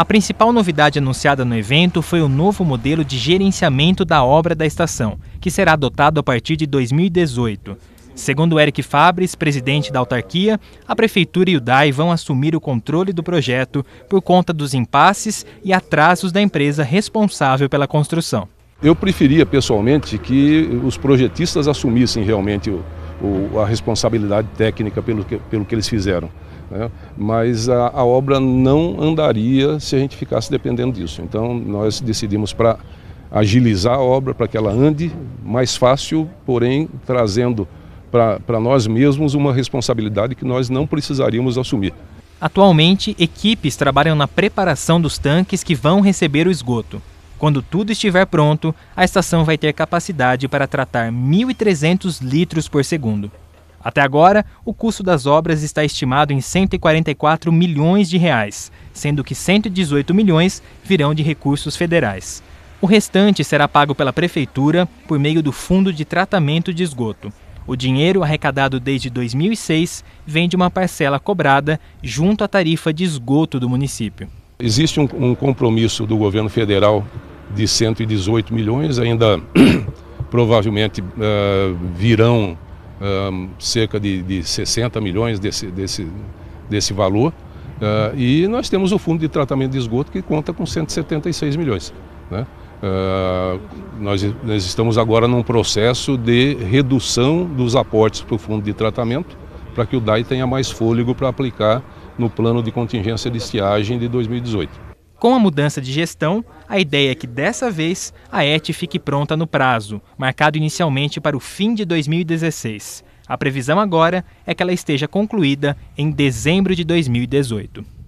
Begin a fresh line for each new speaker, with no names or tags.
A principal novidade anunciada no evento foi o novo modelo de gerenciamento da obra da estação, que será adotado a partir de 2018. Segundo Eric Fabres, presidente da autarquia, a prefeitura e o DAI vão assumir o controle do projeto por conta dos impasses e atrasos da empresa responsável pela construção.
Eu preferia pessoalmente que os projetistas assumissem realmente o o, a responsabilidade técnica pelo que, pelo que eles fizeram. Né? Mas a, a, obra não andaria se a gente ficasse dependendo disso. Então nós decidimos para agilizar a obra, para que ela ande mais fácil, porém trazendo para nós mesmos uma responsabilidade que nós não precisaríamos assumir.
Atualmente, equipes trabalham na preparação dos tanques que vão receber o esgoto. Quando tudo estiver pronto, a estação vai ter capacidade para tratar 1.300 litros por segundo. Até agora, o custo das obras está estimado em 144 milhões de reais, sendo que 118 milhões virão de recursos federais. O restante será pago pela prefeitura por meio do Fundo de Tratamento de Esgoto. O dinheiro arrecadado desde 2006 vem de uma parcela cobrada junto à tarifa de esgoto do município.
Existe um, um compromisso do governo federal de 118 milhões, ainda provavelmente uh, virão uh, cerca de, de, 60 milhões desse, desse, desse valor. Uh, e nós temos o fundo de tratamento de esgoto que conta com 176 milhões. Né? Nós, nós, estamos agora num processo de redução dos aportes para o fundo de tratamento, para que o DAI tenha mais fôlego para aplicar no plano de contingência de estiagem
de 2018. Com a mudança de gestão, a ideia é que dessa vez a ET fique pronta no prazo, marcado inicialmente para o fim de 2016. A previsão agora é que ela esteja concluída em dezembro de 2018.